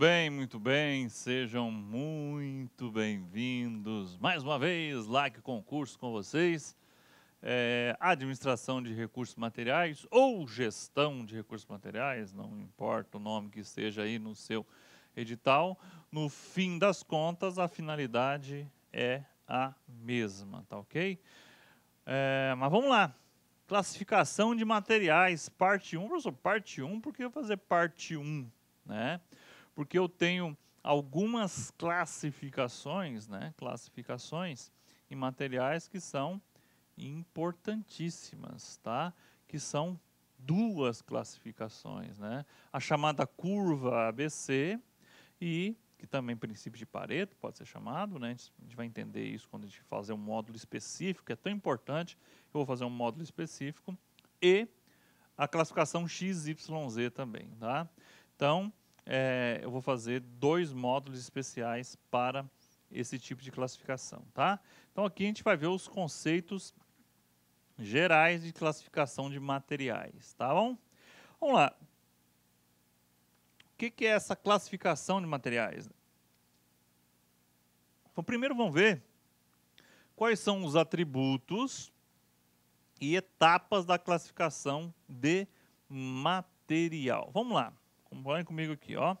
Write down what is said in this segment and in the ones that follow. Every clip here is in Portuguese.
Bem, muito bem, sejam muito bem-vindos mais uma vez, LAC Concurso com vocês, é, Administração de Recursos Materiais ou Gestão de Recursos Materiais, não importa o nome que esteja aí no seu edital, no fim das contas a finalidade é a mesma, tá ok? É, mas vamos lá, classificação de materiais, parte 1, professor, parte 1, porque eu vou fazer parte 1, né? porque eu tenho algumas classificações, né, classificações em materiais que são importantíssimas, tá? Que são duas classificações, né? A chamada curva ABC e que também princípio de Pareto pode ser chamado, né? A gente vai entender isso quando a gente fazer um módulo específico, é tão importante. Eu vou fazer um módulo específico e a classificação XYZ também, tá? Então, é, eu vou fazer dois módulos especiais para esse tipo de classificação, tá? Então aqui a gente vai ver os conceitos gerais de classificação de materiais, tá bom? Vamos lá. O que, que é essa classificação de materiais? Então primeiro vamos ver quais são os atributos e etapas da classificação de material. Vamos lá. Acompanhe comigo aqui, ó.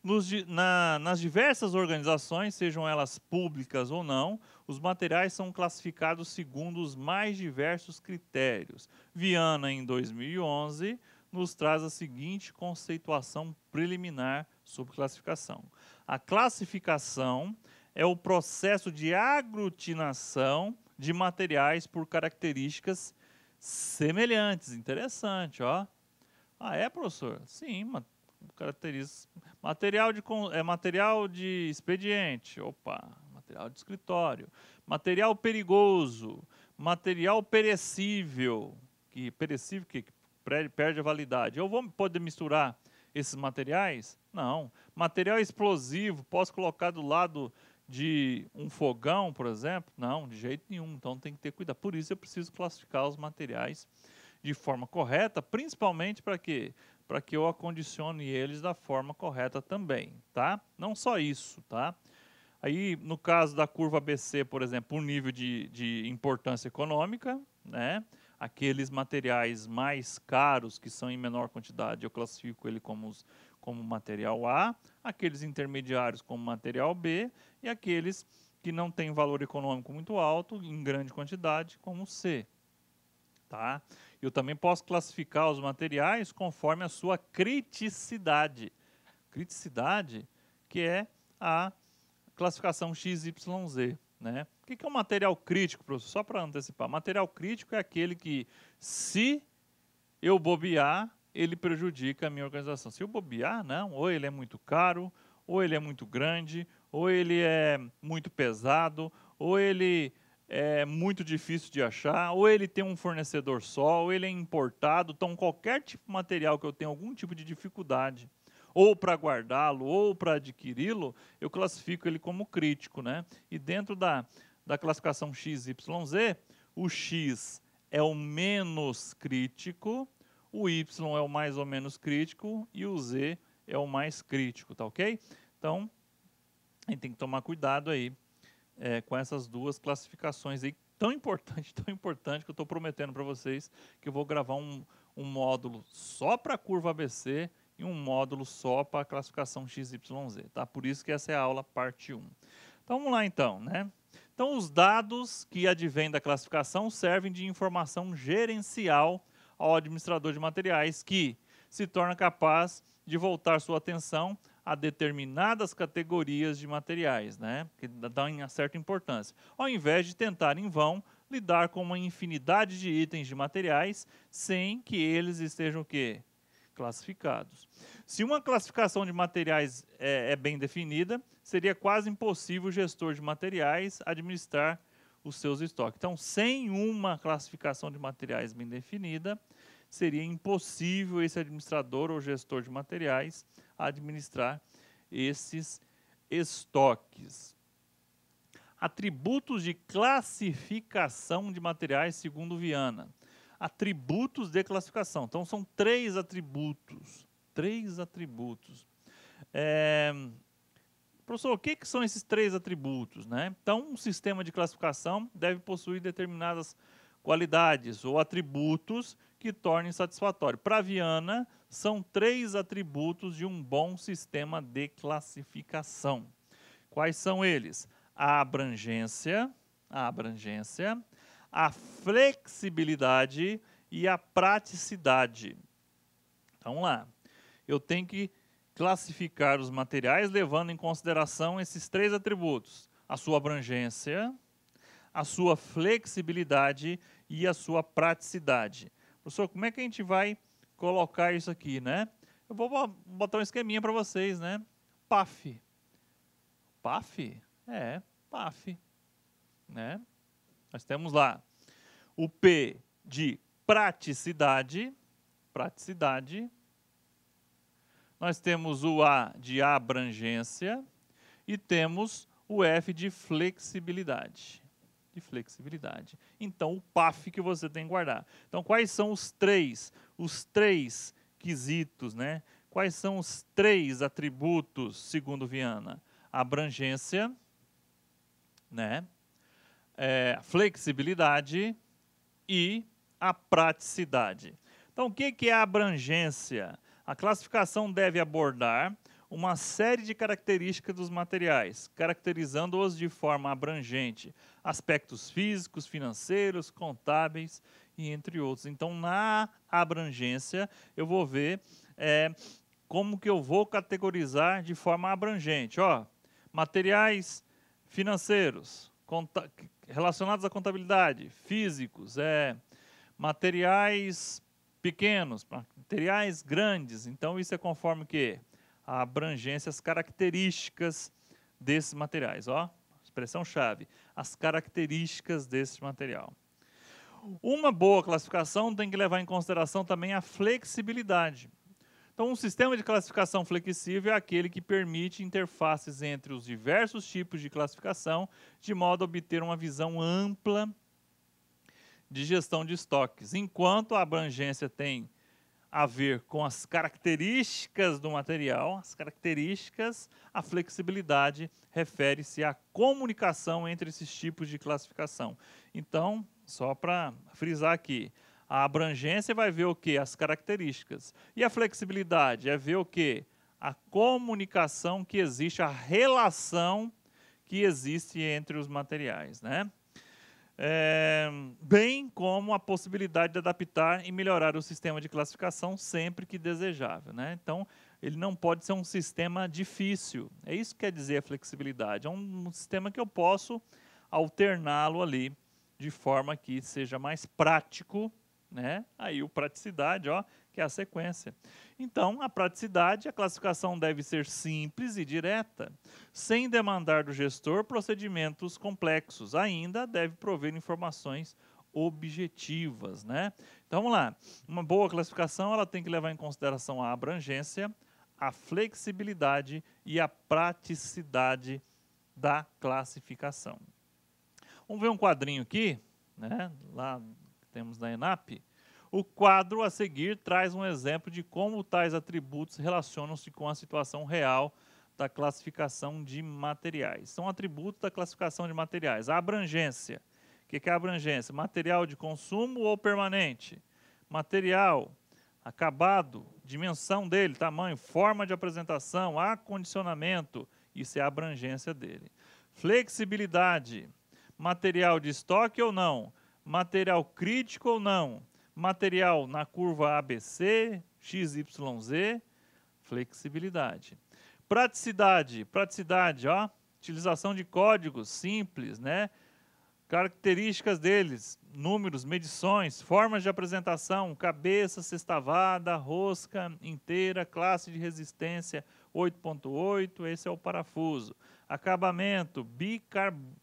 Nos, na, nas diversas organizações, sejam elas públicas ou não, os materiais são classificados segundo os mais diversos critérios. Viana, em 2011, nos traz a seguinte conceituação preliminar sobre classificação: a classificação é o processo de aglutinação de materiais por características semelhantes. Interessante, ó. Ah, é, professor? Sim, mas caracteriza material de é material de expediente, opa, material de escritório, material perigoso, material perecível, que perecível que perde a validade. Eu vou poder misturar esses materiais? Não. Material explosivo, posso colocar do lado de um fogão, por exemplo? Não, de jeito nenhum. Então tem que ter cuidado. Por isso eu preciso classificar os materiais de forma correta, principalmente para quê? para que eu acondicione eles da forma correta também, tá? Não só isso, tá? Aí, no caso da curva BC, por exemplo, o nível de, de importância econômica, né? Aqueles materiais mais caros que são em menor quantidade, eu classifico ele como, os, como material A, aqueles intermediários como material B e aqueles que não têm valor econômico muito alto, em grande quantidade, como C, Tá? Eu também posso classificar os materiais conforme a sua criticidade. Criticidade, que é a classificação XYZ. Né? O que é um material crítico, professor? Só para antecipar. Material crítico é aquele que, se eu bobear, ele prejudica a minha organização. Se eu bobear, não, ou ele é muito caro, ou ele é muito grande, ou ele é muito pesado, ou ele é muito difícil de achar, ou ele tem um fornecedor só, ou ele é importado. Então, qualquer tipo de material que eu tenha algum tipo de dificuldade, ou para guardá-lo, ou para adquiri-lo, eu classifico ele como crítico. Né? E dentro da, da classificação XYZ, o X é o menos crítico, o Y é o mais ou menos crítico e o Z é o mais crítico, tá ok? Então, a gente tem que tomar cuidado aí é, com essas duas classificações aí tão importante, tão importante que eu estou prometendo para vocês que eu vou gravar um, um módulo só para a curva ABC e um módulo só para a classificação XYZ, tá? Por isso que essa é a aula parte 1. Então vamos lá então, né? Então os dados que advêm da classificação servem de informação gerencial ao administrador de materiais que se torna capaz de voltar sua atenção a determinadas categorias de materiais, né? que dão uma certa importância, ao invés de tentar em vão lidar com uma infinidade de itens de materiais sem que eles estejam o quê? classificados. Se uma classificação de materiais é, é, bem definida, seria quase impossível o gestor de materiais administrar os seus estoques. Então, sem uma classificação de materiais bem definida, seria impossível esse administrador ou gestor de materiais administrar esses estoques. Atributos de classificação de materiais, segundo Viana. Atributos de classificação. Então, são três atributos. Três atributos. É... Professor, o que, que, são esses três atributos? Né? Então, um sistema de classificação deve possuir determinadas qualidades ou atributos que tornem satisfatório. Para Viana, são três atributos de um bom sistema de classificação. Quais são eles? A abrangência, a abrangência, a flexibilidade e a praticidade. Então, vamos lá. Eu tenho que classificar os materiais levando em consideração esses três atributos: a sua abrangência, a sua flexibilidade e a sua praticidade. Professor, como é que a gente vai colocar isso aqui, né? Eu vou botar um esqueminha para vocês, né? PAF. PAF? É, PAF. Né? Nós temos lá o P de praticidade, praticidade. Nós temos o A de abrangência e temos o F de flexibilidade de flexibilidade. Então, o PAF que você tem que guardar. Então, quais são os três, os três quesitos, né? Quais são os três atributos, segundo Viana? Abrangência, né? É, flexibilidade e a praticidade. Então, o que é a abrangência? A classificação deve abordar uma série de características dos materiais, caracterizando-os de forma abrangente, aspectos físicos, financeiros, contábeis e entre outros. Então, na abrangência, eu vou ver é, como que eu vou categorizar de forma abrangente. Ó, materiais financeiros relacionados à contabilidade, físicos, é, materiais pequenos, materiais grandes. Então, isso é conforme que a abrangência, as características desses materiais. Ó expressão-chave, as características desse material. Uma boa classificação tem que levar em consideração também a flexibilidade. Então, um sistema de classificação flexível é aquele que permite interfaces entre os diversos tipos de classificação, de modo a obter uma visão ampla de gestão de estoques. Enquanto a abrangência tem a ver com as características do material, as características, a flexibilidade refere-se à comunicação entre esses tipos de classificação. Então, só para frisar aqui, a abrangência vai ver o que? As características. E a flexibilidade é ver o que? A comunicação que existe, a relação que existe entre os materiais, né? é, bem como a possibilidade de adaptar e melhorar o sistema de classificação sempre que desejável. Né? Então, ele não pode ser um sistema difícil. É isso que quer dizer a flexibilidade. É um, um sistema que eu posso alterná-lo ali de forma que seja mais prático. Né? Aí o praticidade, ó, que é a sequência. Então, a praticidade, a classificação deve ser simples e direta, sem demandar do gestor procedimentos complexos. Ainda deve prover informações objetivas, né? Então vamos lá. Uma boa classificação, ela tem que levar em consideração a abrangência, a flexibilidade e a praticidade da classificação. Vamos ver um quadrinho aqui, né? Lá temos na ENAP o quadro a seguir traz um exemplo de como tais atributos relacionam-se com a situação real da classificação de materiais. São atributos da classificação de materiais. A abrangência. O que é a abrangência? Material de consumo ou permanente? Material, acabado, dimensão dele, tamanho, forma de apresentação, acondicionamento. Isso é a abrangência dele. Flexibilidade. Material de estoque ou não? Material crítico ou não? material na curva ABC, XYZ, flexibilidade. Praticidade, praticidade, ó, utilização de códigos simples, né? Características deles, números, medições, formas de apresentação, cabeça, sextavada, rosca inteira, classe de resistência 8.8, esse é o parafuso. Acabamento, bicarbonato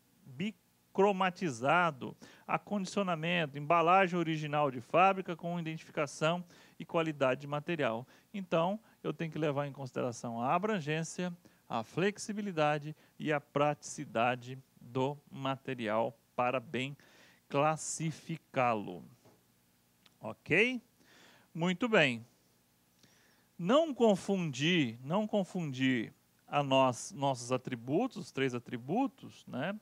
cromatizado, acondicionamento, embalagem original de fábrica com identificação e qualidade de material. Então, eu tenho que levar em consideração a abrangência, a flexibilidade e a praticidade do material para bem classificá-lo. Ok? Muito bem. Não confundir, não confundir a nós, nossos atributos, os três atributos, né?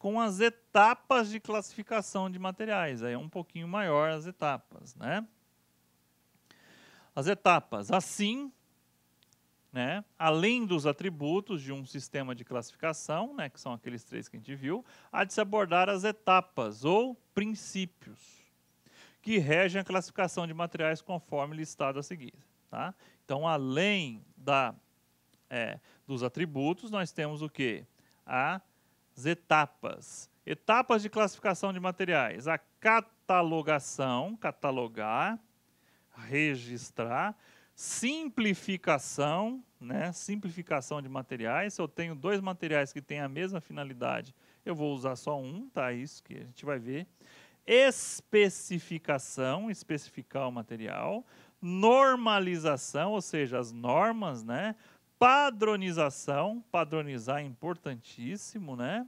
com as etapas de classificação de materiais. Aí é um pouquinho maior as etapas, né? As etapas, assim, né? além dos atributos de um sistema de classificação, né? que são aqueles três que a gente viu, há de se abordar as etapas ou princípios que regem a classificação de materiais conforme listado a seguir. Tá? Então, além da, é, dos atributos, nós temos o que? A as etapas. Etapas de classificação de materiais: a catalogação, catalogar, registrar, simplificação, né? Simplificação de materiais. Se eu tenho dois materiais que têm a mesma finalidade, eu vou usar só um, tá? É isso que a gente vai ver. Especificação, especificar o material normalização, ou seja, as normas, né? padronização, padronizar é importantíssimo, né?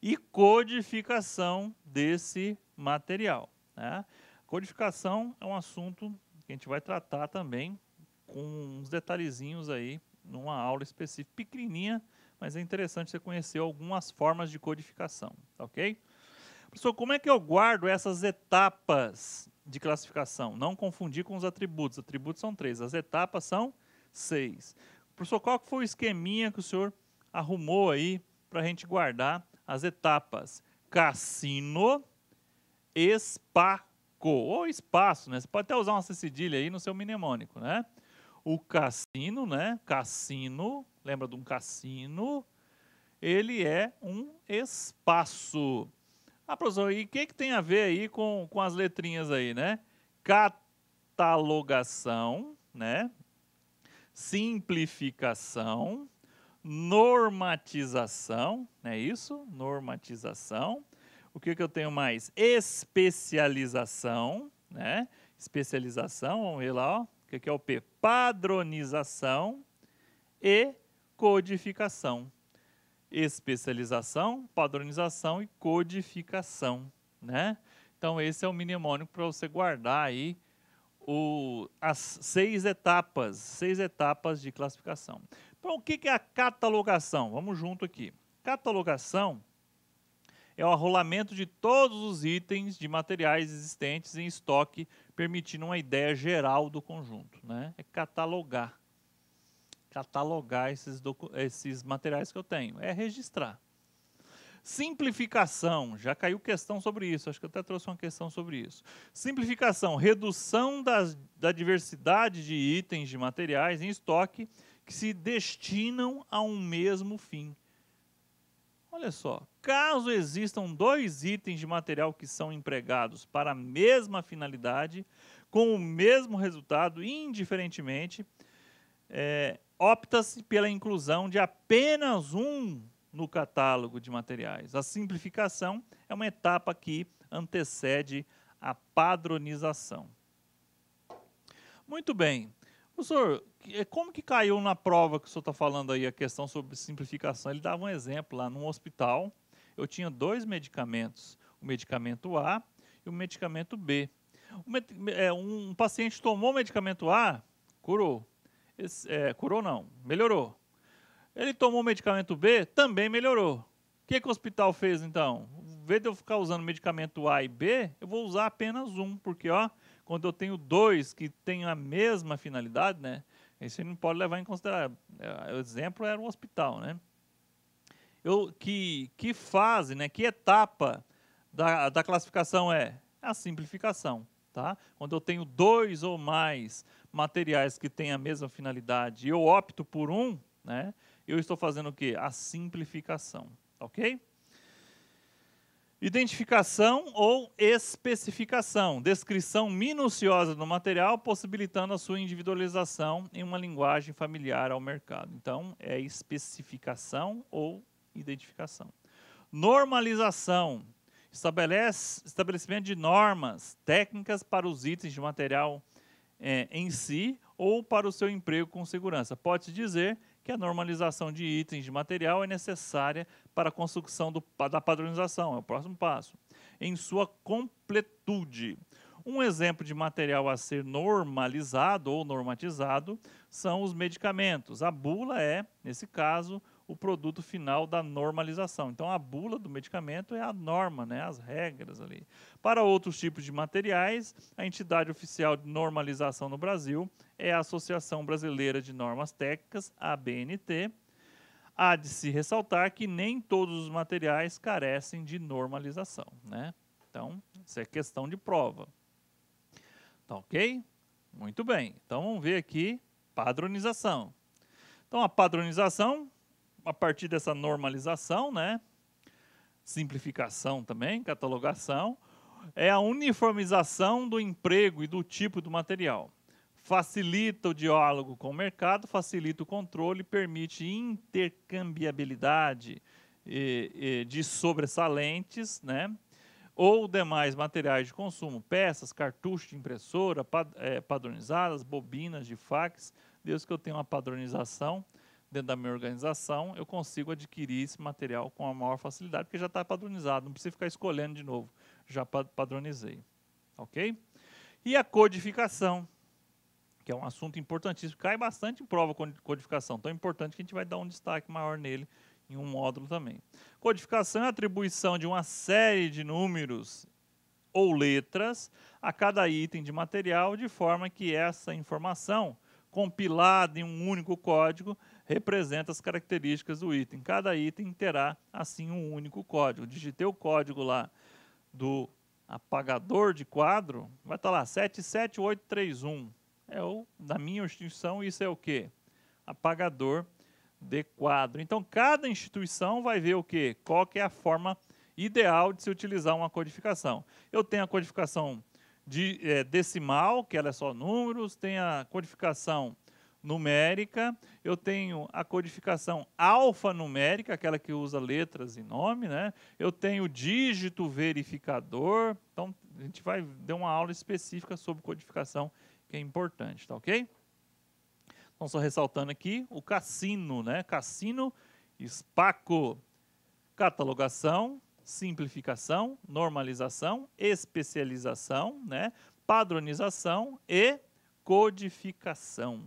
E codificação desse material. Né? Codificação é um assunto que a gente vai tratar também com uns detalhezinhos aí numa aula específica, pequenininha, mas é interessante você conhecer algumas formas de codificação, tá ok? Professor, como é que eu guardo essas etapas de classificação? Não confundir com os atributos. Atributos são três, as etapas são seis. Professor, qual foi o esqueminha que o senhor arrumou aí para a gente guardar as etapas? Cassino, espaco, ou espaço, né? Você pode até usar uma cedilha aí no seu mnemônico, né? O cassino, né? Cassino, lembra de um cassino? Ele é um espaço. Ah, professor, e o que, que tem a ver aí com, com as letrinhas aí, né? Catalogação, né? simplificação, normatização, não é isso? Normatização. O que, que eu tenho mais? Especialização, né? Especialização, vamos ver lá, ó. o que, que é o P? Padronização e codificação. Especialização, padronização e codificação, né? Então, esse é o mnemônico para você guardar aí o, as seis etapas, seis etapas de classificação. Então, o que é a catalogação? Vamos junto aqui. Catalogação é o arrolamento de todos os itens de materiais existentes em estoque, permitindo uma ideia geral do conjunto. Né? É catalogar. Catalogar esses, esses materiais que eu tenho. É registrar. Simplificação, já caiu questão sobre isso, acho que eu até trouxe uma questão sobre isso. Simplificação, redução das, da diversidade de itens de materiais em estoque que se destinam a um mesmo fim. Olha só, caso existam dois itens de material que são empregados para a mesma finalidade, com o mesmo resultado, indiferentemente, é, opta-se pela inclusão de apenas um no catálogo de materiais. A simplificação é uma etapa que antecede a padronização. Muito bem. Professor, é, como que caiu na prova que o senhor está falando aí a questão sobre simplificação? Ele dava um exemplo lá num hospital. Eu tinha dois medicamentos, o medicamento A e o medicamento B. É, um paciente tomou o medicamento A, curou. Esse, é, curou não, melhorou. Ele tomou medicamento B, também melhorou. O que, que o hospital fez então? Em vez de eu ficar usando medicamento A e B, eu vou usar apenas um, porque ó, quando eu tenho dois que têm a mesma finalidade, né? Isso não pode levar em consideração. É, o exemplo era o hospital, né? Eu, que, que fase, né? Que etapa da, da classificação é? A simplificação, tá? Quando eu tenho dois ou mais materiais que têm a mesma finalidade e eu opto por um, né? eu estou fazendo o quê? A simplificação, ok? Identificação ou especificação, descrição minuciosa do material, possibilitando a sua individualização em uma linguagem familiar ao mercado. Então, é especificação ou identificação. Normalização, estabelece, estabelecimento de normas técnicas para os itens de material é, em si ou para o seu emprego com segurança. Pode-se dizer que a normalização de itens de material é necessária para a construção do, da padronização, é o próximo passo, em sua completude. Um exemplo de material a ser normalizado ou normatizado são os medicamentos. A bula é, nesse caso, o produto final da normalização. Então, a bula do medicamento é a norma, né, as regras ali. Para outros tipos de materiais, a entidade oficial de normalização no Brasil é a Associação Brasileira de Normas Técnicas, ABNT. Há de se ressaltar que nem todos os materiais carecem de normalização. Né? Então, isso é questão de prova. Tá ok? Muito bem. Então, vamos ver aqui padronização. Então, a padronização a partir dessa normalização, né? simplificação também, catalogação, é a uniformização do emprego e do tipo do material. Facilita o diálogo com o mercado, facilita o controle, permite intercambiabilidade de sobressalentes, né? ou demais materiais de consumo, peças, cartuchos de impressora, é, padronizadas, bobinas de fax. Deus que eu tenho uma padronização dentro da minha organização, eu consigo adquirir esse material com a maior facilidade, porque já está padronizado, não precisa ficar escolhendo de novo, já padronizei. Ok? E a codificação, que é um assunto importantíssimo, cai bastante em prova codificação, tão importante que a gente vai dar um destaque maior nele em um módulo também. Codificação é a atribuição de uma série de números ou letras a cada item de material, de forma que essa informação, compilada em um único código, representa as características do item. Cada item terá, assim, um único código. Digitei o código lá do apagador de quadro, vai estar tá lá 77831. É o, da minha instituição, isso é o quê? Apagador de quadro. Então, cada instituição vai ver o quê? Qual que é a forma ideal de se utilizar uma codificação. Eu tenho a codificação de, é, decimal, que ela é só números, tem a codificação numérica, eu tenho a codificação alfanumérica, aquela que usa letras e nome, né? Eu tenho dígito verificador. Então, a gente vai dar uma aula específica sobre codificação, que é importante, tá OK? Então, só ressaltando aqui o cassino, né? Cassino Spaco. Catalogação, simplificação, normalização, especialização, né? padronização e codificação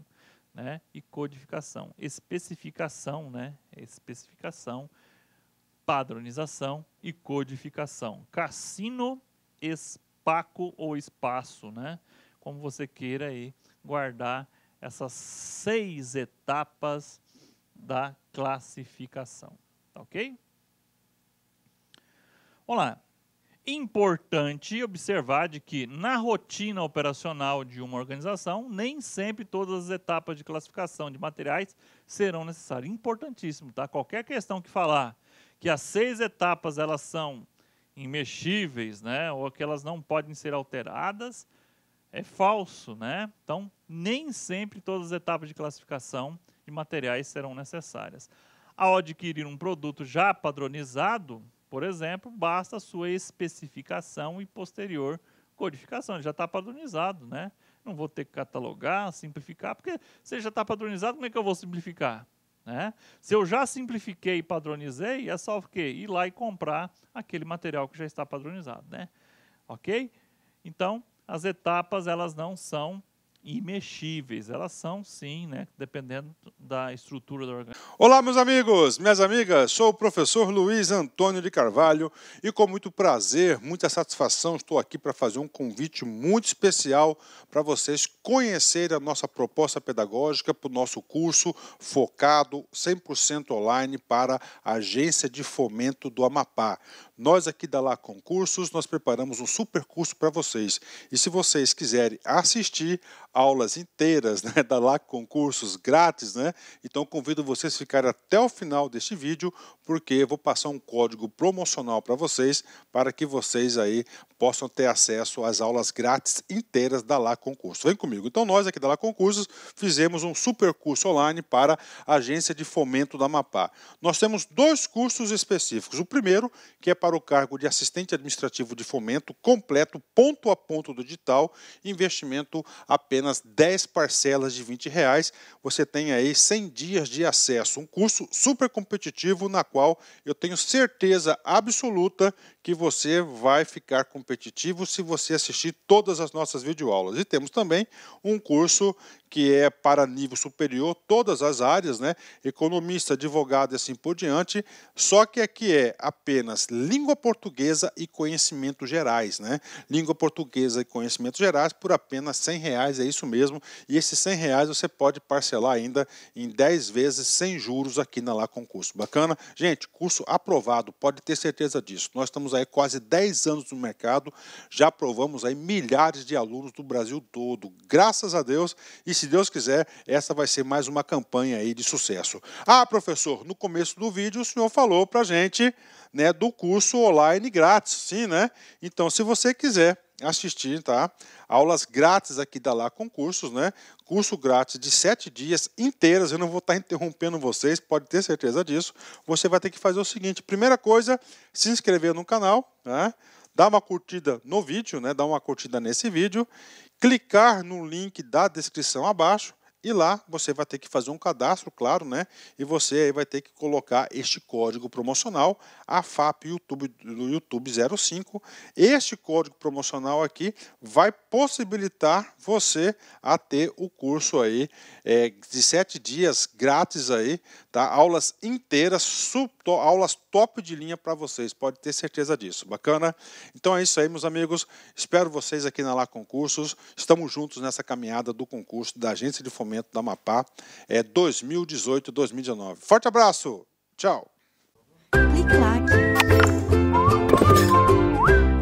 né, e codificação. Especificação, né, especificação, padronização e codificação. Cassino, espaco ou espaço, né, como você queira aí guardar essas seis etapas da classificação, tá ok? Vamos lá importante observar de que na rotina operacional de uma organização, nem sempre todas as etapas de classificação de materiais serão necessárias. Importantíssimo, tá? Qualquer questão que falar que as seis etapas elas são imexíveis, né, ou que elas não podem ser alteradas, é falso, né? Então, nem sempre todas as etapas de classificação de materiais serão necessárias. Ao adquirir um produto já padronizado, por exemplo, basta sua especificação e posterior codificação. Ele já está padronizado, né? Não vou ter que catalogar, simplificar, porque se já está padronizado, como é que eu vou simplificar? Né? Se eu já simplifiquei e padronizei, é só o quê? Ir lá e comprar aquele material que já está padronizado, né? Ok? Então, as etapas elas não são imexíveis. Elas são, sim, né, dependendo da estrutura da organização. Olá, meus amigos, minhas amigas. Sou o professor Luiz Antônio de Carvalho e com muito prazer, muita satisfação, estou aqui para fazer um convite muito especial para vocês conhecerem a nossa proposta pedagógica para o nosso curso focado 100% online para a Agência de Fomento do Amapá. Nós aqui da Lá Concursos, nós preparamos um super curso para vocês. E se vocês quiserem assistir aulas inteiras né, da Lá Concursos grátis, né, então convido vocês a ficar até o final deste vídeo, porque eu vou passar um código promocional para vocês, para que vocês aí possam ter acesso às aulas grátis inteiras da Lá Concursos. Vem comigo. Então nós aqui da Lá Concursos fizemos um super curso online para a Agência de Fomento da Amapá. Nós temos dois cursos específicos. O primeiro, que é para para o cargo de assistente administrativo de fomento completo, ponto a ponto do digital, investimento apenas 10 parcelas de 20 reais. Você tem aí 100 dias de acesso, um curso super competitivo na qual eu tenho certeza absoluta que você vai ficar competitivo se você assistir todas as nossas videoaulas. E temos também um curso que é para nível superior, todas as áreas, né? Economista, advogado e assim por diante. Só que aqui é apenas língua portuguesa e conhecimentos gerais, né? Língua portuguesa e conhecimentos gerais por apenas 100 reais, é isso mesmo. E esses 100 reais você pode parcelar ainda em 10 vezes sem juros aqui na Lá Concurso. Bacana? Gente, curso aprovado, pode ter certeza disso. Nós estamos aí quase 10 anos no mercado, já provamos aí milhares de alunos do Brasil todo. Graças a Deus, e se Deus quiser, essa vai ser mais uma campanha aí de sucesso. Ah, professor, no começo do vídeo o senhor falou pra gente, né, do curso online grátis, sim, né? Então, se você quiser assistir, tá? Aulas grátis aqui da Lá Concursos, né? Curso grátis de sete dias inteiras. Eu não vou estar interrompendo vocês, pode ter certeza disso. Você vai ter que fazer o seguinte: primeira coisa, se inscrever no canal, né? uma curtida no vídeo, né? dá uma curtida nesse vídeo, clicar no link da descrição abaixo e lá você vai ter que fazer um cadastro, claro, né? E você aí vai ter que colocar este código promocional, a FAP YouTube do YouTube 05. Este código promocional aqui vai possibilitar você a ter o curso aí é, de sete dias grátis aí Tá? Aulas inteiras, sub, to, aulas top de linha para vocês, pode ter certeza disso. Bacana? Então é isso aí, meus amigos. Espero vocês aqui na Lá Concursos. Estamos juntos nessa caminhada do concurso da Agência de Fomento da Mapá é, 2018-2019. Forte abraço! Tchau!